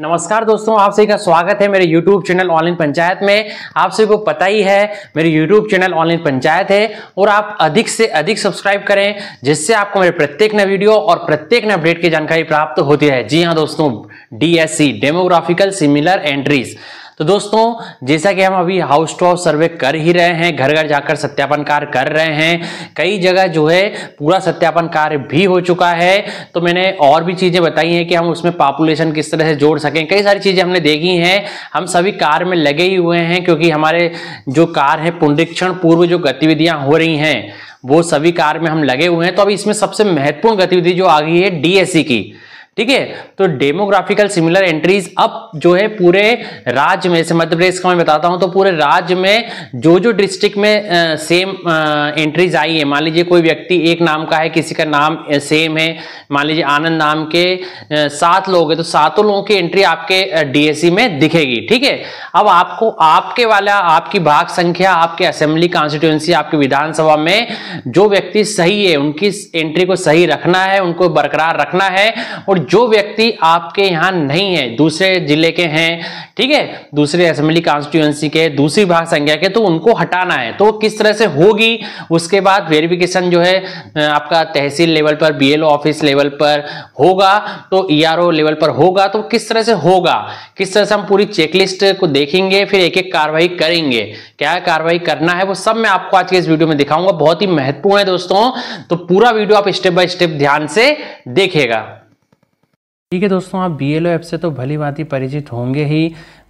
नमस्कार दोस्तों आप सभी का स्वागत है मेरे YouTube चैनल ऑनलाइन पंचायत में आप सभी को पता ही है मेरे YouTube चैनल ऑनलाइन पंचायत है और आप अधिक से अधिक सब्सक्राइब करें जिससे आपको मेरे प्रत्येक नए वीडियो और प्रत्येक नए अपडेट की जानकारी प्राप्त होती है जी हाँ दोस्तों सी डेमोग्राफिकल सिमिलर एंट्रीज तो दोस्तों जैसा कि हम अभी हाउस टू हाउस सर्वे कर ही रहे हैं घर घर जाकर सत्यापन कार्य कर रहे हैं कई जगह जो है पूरा सत्यापन कार्य भी हो चुका है तो मैंने और भी चीज़ें बताई हैं कि हम उसमें पॉपुलेशन किस तरह से जोड़ सकें कई सारी चीज़ें हमने देखी हैं हम सभी कार में लगे ही हुए हैं क्योंकि हमारे जो कार है पुनरीक्षण पूर्व जो गतिविधियाँ हो रही हैं वो सभी कार में हम लगे हुए हैं तो अभी इसमें सबसे महत्वपूर्ण गतिविधि जो आ गई है डीएससी e की ठीक है तो डेमोग्राफिकल सिमिलर एंट्रीज अब जो है पूरे राज्य में से मध्य प्रदेश का मैं बताता हूं तो पूरे राज्य में जो जो डिस्ट्रिक्ट में सेम एंट्रीज आई है मान लीजिए कोई व्यक्ति एक नाम का है किसी का नाम सेम है मान लीजिए आनंद नाम के सात लोग हैं तो सातों लोगों की एंट्री आपके डीएससी e में दिखेगी ठीक है अब आपको आपके वाला आपकी भाग संख्या आपके असेंबली कॉन्स्टिट्यूंसी आपके विधानसभा में जो व्यक्ति सही है उनकी एंट्री को सही रखना है उनको बरकरार रखना है और जो व्यक्ति आपके यहाँ नहीं है दूसरे जिले के हैं ठीक है दूसरे असेंबली कॉन्स्टिट्यूएंसी के दूसरी भाग संख्या के तो उनको हटाना है तो किस तरह से होगी उसके बाद वेरिफिकेशन जो है आपका तहसील लेवल पर बी ऑफिस लेवल पर होगा तो ई e लेवल पर होगा तो किस तरह से होगा किस तरह से हम पूरी चेकलिस्ट को देखेंगे फिर एक एक कार्रवाई करेंगे क्या कार्रवाई करना है वो सब मैं आपको आज के इस वीडियो में दिखाऊंगा बहुत ही महत्वपूर्ण है दोस्तों तो पूरा वीडियो आप स्टेप बाय स्टेप ध्यान से देखेगा ठीक है दोस्तों आप बी एल ऐप से तो भली बात ही परिचित होंगे ही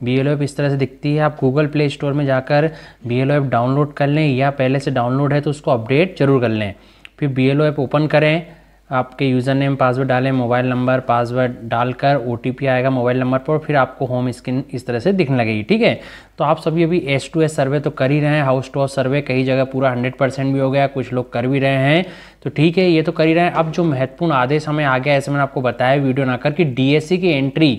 बी एल ऐप इस तरह से दिखती है आप गूगल प्ले स्टोर में जाकर बी एल ऐप डाउनलोड कर लें या पहले से डाउनलोड है तो उसको अपडेट जरूर कर लें फिर बी एल ऐप ओपन करें आपके यूज़र नेम पासवर्ड डालें मोबाइल नंबर पासवर्ड डालकर ओ आएगा मोबाइल नंबर पर फिर आपको होम स्क्रीन इस तरह से दिखने लगेगी ठीक है तो आप सभी अभी एस टू एस सर्वे तो कर ही रहे हैं हाउस टू हाउस सर्वे कई जगह पूरा हंड्रेड परसेंट भी हो गया कुछ लोग कर भी रहे हैं तो ठीक है ये तो कर ही रहे हैं अब जो महत्वपूर्ण आदेश हमें आ गया ऐसे मैंने आपको बताया वीडियो ना कर कि डी की एंट्री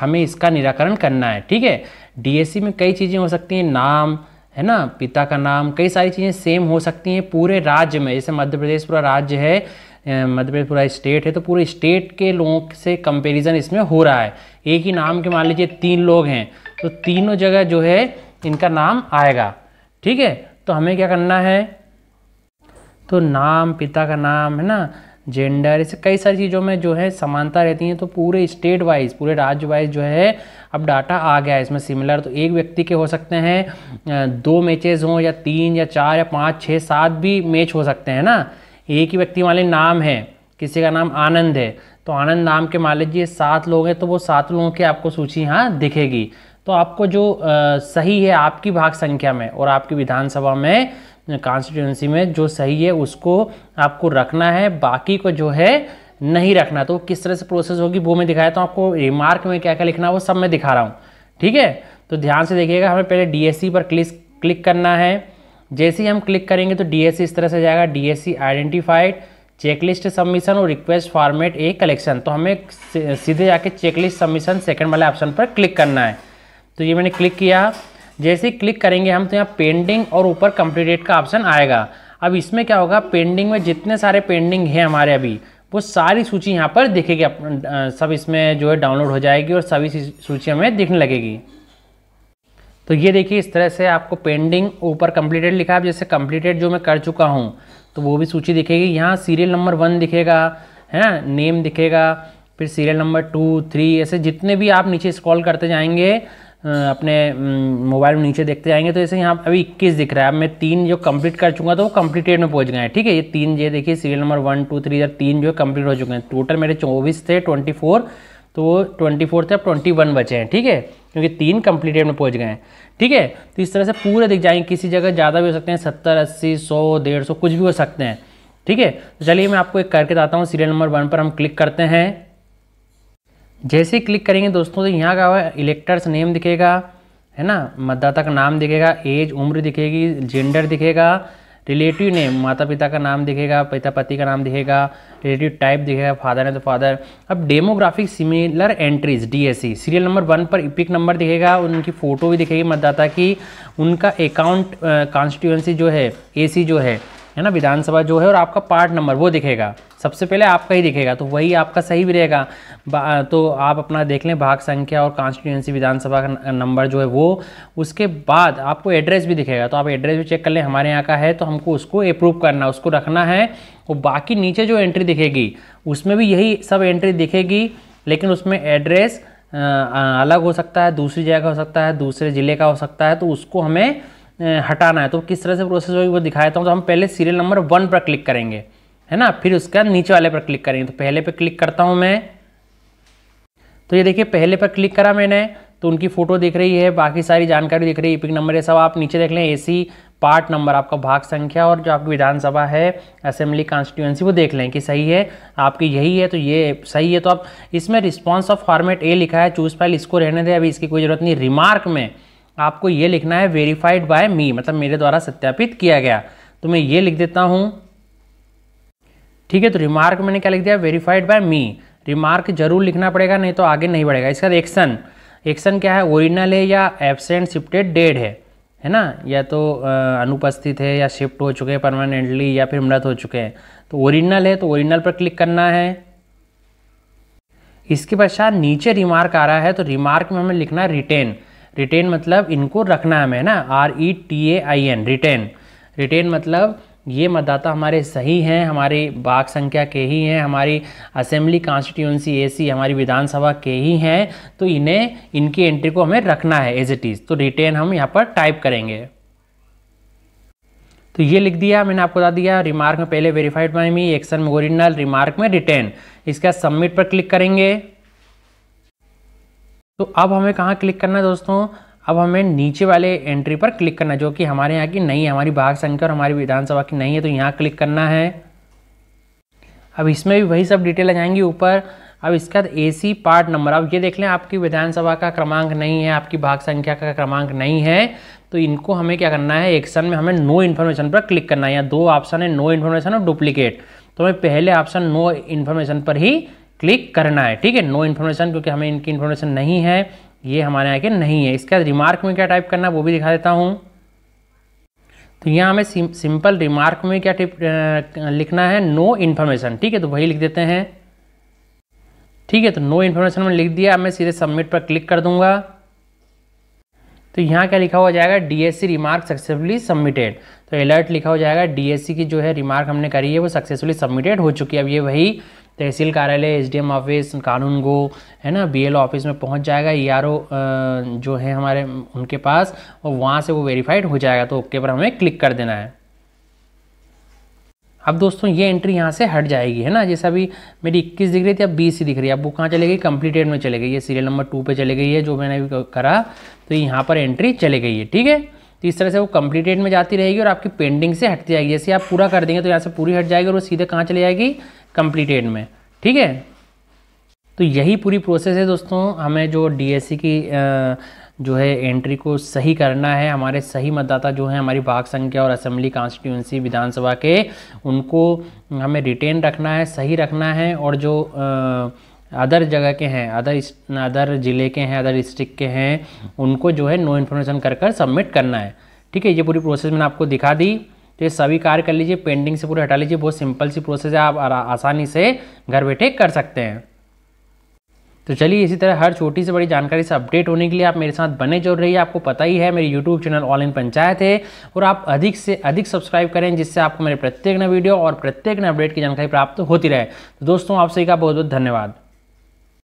हमें इसका निराकरण करना है ठीक है डी में कई चीज़ें हो सकती हैं नाम है ना पिता का नाम कई सारी चीज़ें सेम हो सकती हैं पूरे राज्य में जैसे मध्य प्रदेश पूरा राज्य है मध्य प्रदेश पूरा स्टेट है तो पूरे स्टेट के लोगों से कंपैरिजन इसमें हो रहा है एक ही नाम के मान लीजिए तीन लोग हैं तो तीनों जगह जो है इनका नाम आएगा ठीक है तो हमें क्या करना है तो नाम पिता का नाम है ना जेंडर ऐसे कई सारी चीज़ों में जो है समानता रहती है तो पूरे स्टेट वाइज पूरे राज्य वाइज जो है अब डाटा आ गया है इसमें सिमिलर तो एक व्यक्ति के हो सकते हैं दो मैचेस हों या तीन या चार या पाँच छः सात भी मैच हो सकते हैं ना एक ही व्यक्ति मान नाम है किसी का नाम आनंद है तो आनंद नाम के मान लीजिए सात लोग हैं तो वो सात लोगों की आपको सूची यहाँ दिखेगी तो आपको जो आ, सही है आपकी भाग संख्या में और आपकी विधानसभा में कॉन्स्टिट्यूंसी में जो सही है उसको आपको रखना है बाकी को जो है नहीं रखना तो किस तरह से प्रोसेस होगी वो मैं दिखाया तो आपको रिमार्क में क्या क्या लिखना है वो सब मैं दिखा रहा हूँ ठीक है तो ध्यान से देखिएगा हमें पहले डी e पर क्लिक क्लिक करना है जैसे ही हम क्लिक करेंगे तो डीएससी इस तरह से जाएगा डीएससी आइडेंटिफाइड चेकलिस्ट सबमिशन और रिक्वेस्ट फॉर्मेट ए कलेक्शन तो हमें सीधे जाके चेकलिस्ट सबमिशन सेकंड वाले ऑप्शन पर क्लिक करना है तो ये मैंने क्लिक किया जैसे ही क्लिक करेंगे हम तो यहाँ पेंडिंग और ऊपर कंप्लीटेड का ऑप्शन आएगा अब इसमें क्या होगा पेंडिंग में जितने सारे पेंडिंग हैं हमारे अभी वो सारी सूची यहाँ पर दिखेगी सब इसमें जो है डाउनलोड हो जाएगी और सभी सूची हमें दिखने लगेगी तो ये देखिए इस तरह से आपको पेंडिंग ऊपर कंप्लीटेड लिखा है जैसे कंप्लीटेड जो मैं कर चुका हूँ तो वो भी सूची दिखेगी यहाँ सीरियल नंबर वन दिखेगा है नेम दिखेगा फिर सीरियल नंबर टू थ्री ऐसे जितने भी आप नीचे स्क्रॉल करते जाएंगे अपने मोबाइल में नीचे देखते जाएंगे तो ऐसे यहाँ अभी इक्कीस दिख रहा है अब मैं तीन जो कंप्लीट कर चुका तो वो कंप्लीटेड में पहुँच गए हैं ठीक है ये तीन ये देखिए serial number one two three या तीन जो है कंप्लीट हो चुके हैं टोटल मेरे चौबीस थे ट्वेंटी फोर तो वो ट्वेंटी फोर थे अब ट्वेंटी वन बचे हैं ठीक है क्योंकि तीन कंप्लीटेड में पहुंच गए हैं ठीक है तो इस तरह से पूरे दिख जाएंगे किसी जगह ज़्यादा भी हो सकते हैं सत्तर अस्सी सौ डेढ़ सौ कुछ भी हो सकते हैं ठीक है तो चलिए मैं आपको एक करके बताता हूँ सीरियल नंबर वन पर हम क्लिक करते हैं जैसे ही क्लिक करेंगे दोस्तों तो यहाँ का इलेक्टर्स नेम दिखेगा है ना मतदाता का नाम दिखेगा एज उम्र दिखेगी जेंडर दिखेगा रिलेटिव नेम माता पिता का नाम दिखेगा पिता पति का नाम दिखेगा रिलेटिव टाइप दिखेगा फादर है तो फादर अब demographic similar entries DSC serial number one पर इपिक नंबर दिखेगा उनकी फ़ोटो भी दिखेगी मतदाता की उनका अकाउंट कॉन्स्टिट्यूंसी जो है एसी जो है है ना विधानसभा जो है और आपका पार्ट नंबर वो दिखेगा सबसे पहले आपका ही दिखेगा तो वही आपका सही भी रहेगा तो आप अपना देख लें भाग संख्या और कॉन्स्टिट्यूंसी विधानसभा का नंबर जो है वो उसके बाद आपको एड्रेस भी दिखेगा तो आप एड्रेस भी चेक कर लें हमारे यहाँ का है तो हमको उसको अप्रूव करना उसको रखना है और बाकी नीचे जो एंट्री दिखेगी उसमें भी यही सब एंट्री दिखेगी लेकिन उसमें एड्रेस अलग हो सकता है दूसरी जगह का हो सकता है दूसरे ज़िले का हो सकता है तो उसको हमें हटाना है तो किस तरह से प्रोसेस होगी वो दिखाता हूँ तो हम पहले सीरियल नंबर वन पर क्लिक करेंगे है ना फिर उसका नीचे वाले पर क्लिक करेंगे तो पहले पर क्लिक करता हूँ मैं तो ये देखिए पहले पर क्लिक करा मैंने तो उनकी फ़ोटो दिख रही है बाकी सारी जानकारी दिख रही है पिक नंबर ये सब आप नीचे देख लें एसी पार्ट नंबर आपका भाग संख्या और जो आपकी विधानसभा है असेंबली कॉन्स्टिट्यूएंसी वो देख लें कि सही है आपकी यही है तो ये सही है तो आप इसमें रिस्पॉन्स ऑफ फॉर्मेट ए लिखा है चूज फाइल इसको रहने दें अभी इसकी कोई ज़रूरत नहीं रिमार्क में आपको ये लिखना है वेरीफाइड बाय मी मतलब मेरे द्वारा सत्यापित किया गया तो मैं ये लिख देता हूँ ठीक है तो रिमार्क मैंने क्या लिख दिया वेरीफाइड बाय मी रिमार्क जरूर लिखना पड़ेगा नहीं तो आगे नहीं बढ़ेगा इसका एक्शन एक्शन क्या है ओरिजिनल है या एबसेंट शिफ्टेड डेड है है ना या तो अनुपस्थित है या शिफ्ट हो चुके हैं परमानेंटली या फिर मृत हो चुके हैं तो ओरिजिनल है तो ओरिजिनल पर क्लिक करना है इसके पश्चात नीचे रिमार्क आ रहा है तो रिमार्क में हमें लिखना है रिटेन रिटेन मतलब इनको रखना हमें ना R E T A I N retain retain मतलब ये मतदाता हमारे सही हैं हमारी बाक संख्या के ही हैं हमारी असेंबली कॉन्स्टिट्यूंसी एसी हमारी विधानसभा के ही हैं तो इन्हें इनकी एंट्री को हमें रखना है एज इट इज़ तो रिटेन हम यहाँ पर टाइप करेंगे तो ये लिख दिया मैंने आपको बता दिया रिमार्क में पहले वेरीफाइड बाई मी एक्शन में ओरिजिनल रिमार्क में रिटेन इसका सबमिट पर क्लिक करेंगे तो अब हमें कहाँ क्लिक करना है दोस्तों अब हमें नीचे वाले एंट्री पर क्लिक करना है जो कि हमारे यहाँ की नहीं है हमारी भाग संख्या और हमारी विधानसभा की नहीं है तो यहाँ क्लिक करना है अब इसमें भी वही सब डिटेल आ जाएंगी ऊपर अब इसका ए सी पार्ट नंबर अब ये देख लें आपकी विधानसभा का क्रमांक नहीं है आपकी भाग संख्या का क्रमांक नहीं है तो इनको हमें क्या करना है एक्शन में हमें नो इन्फॉर्मेशन पर क्लिक करना है यहाँ दो ऑप्शन है नो इन्फॉर्मेशन और डुप्लीकेट तो हमें पहले ऑप्शन नो इन्फॉर्मेशन पर ही क्लिक करना है ठीक है नो इन्फॉर्मेशन क्योंकि हमें इनकी इन्फॉर्मेशन नहीं है ये हमारे यहाँ के नहीं है इसके बाद रिमार्क में क्या टाइप करना है वो भी दिखा देता हूँ तो यहाँ हमें सिंपल रिमार्क में क्या टिप लिखना है नो इन्फॉर्मेशन ठीक है तो वही लिख देते हैं ठीक है तो नो इन्फॉर्मेशन में लिख दिया अब मैं सीधे सबमिट पर क्लिक कर दूंगा तो यहाँ क्या लिखा हुआ जाएगा डीएससी रिमार्क सक्सेसफुली सबमिटेड तो अलर्ट लिखा हो जाएगा डीएससी की जो है रिमार्क हमने करी है वो सक्सेसफुली सबमिटेड हो चुकी है अब ये वही तहसील कार्यालय एसडीएम ऑफिस कानून गो है ना बीएलओ ऑफिस में पहुंच जाएगा ई e जो है हमारे उनके पास और वहाँ से वो वेरीफाइड हो जाएगा तो ओके पर हमें क्लिक कर देना है अब दोस्तों ये एंट्री यहाँ से हट जाएगी है ना जैसा अभी मेरी 21 दिख रही थी अब 20 ही दिख रही है अब वो कहाँ चले गई कंप्लीटेड में चले गई है सीरियल नंबर टू पे चले गई है जो मैंने अभी करा तो यहाँ पर एंट्री चले गई है ठीक है तो इस तरह से वो कम्प्लीटेड में जाती रहेगी और आपकी पेंडिंग से हटती जाएगी जैसे आप पूरा कर देंगे तो यहाँ से पूरी हट जाएगी और वो सीधे कहाँ चली जाएगी कम्प्लीटेड में ठीक है तो यही पूरी प्रोसेस है दोस्तों हमें जो डी की आ, जो है एंट्री को सही करना है हमारे सही मतदाता जो हैं हमारी भाग संख्या और असेंबली कॉन्स्टिट्यूंसी विधानसभा के उनको हमें रिटेन रखना है सही रखना है और जो आ, अदर जगह के हैं अदर अदर ज़िले के हैं अदर डिस्ट्रिक्ट के हैं उनको जो है नो इन्फॉर्मेशन कर कर सबमिट करना है ठीक है ये पूरी प्रोसेस मैंने आपको दिखा दी तो ये सभी कार्य कर लीजिए पेंडिंग से पूरे हटा लीजिए बहुत सिंपल सी प्रोसेस है आप आसानी से घर बैठे कर सकते हैं तो चलिए इसी तरह हर छोटी से बड़ी जानकारी से अपडेट होने के लिए आप मेरे साथ बने जोड़ है आपको पता ही है मेरी YouTube channel all in Panchayat है और आप अधिक से अधिक सब्सक्राइब करें जिससे आपको मेरे प्रत्येक नए वीडियो और प्रत्येक नए अपडेट की जानकारी प्राप्त होती रहे तो दोस्तों आप सभी का बहुत बहुत धन्यवाद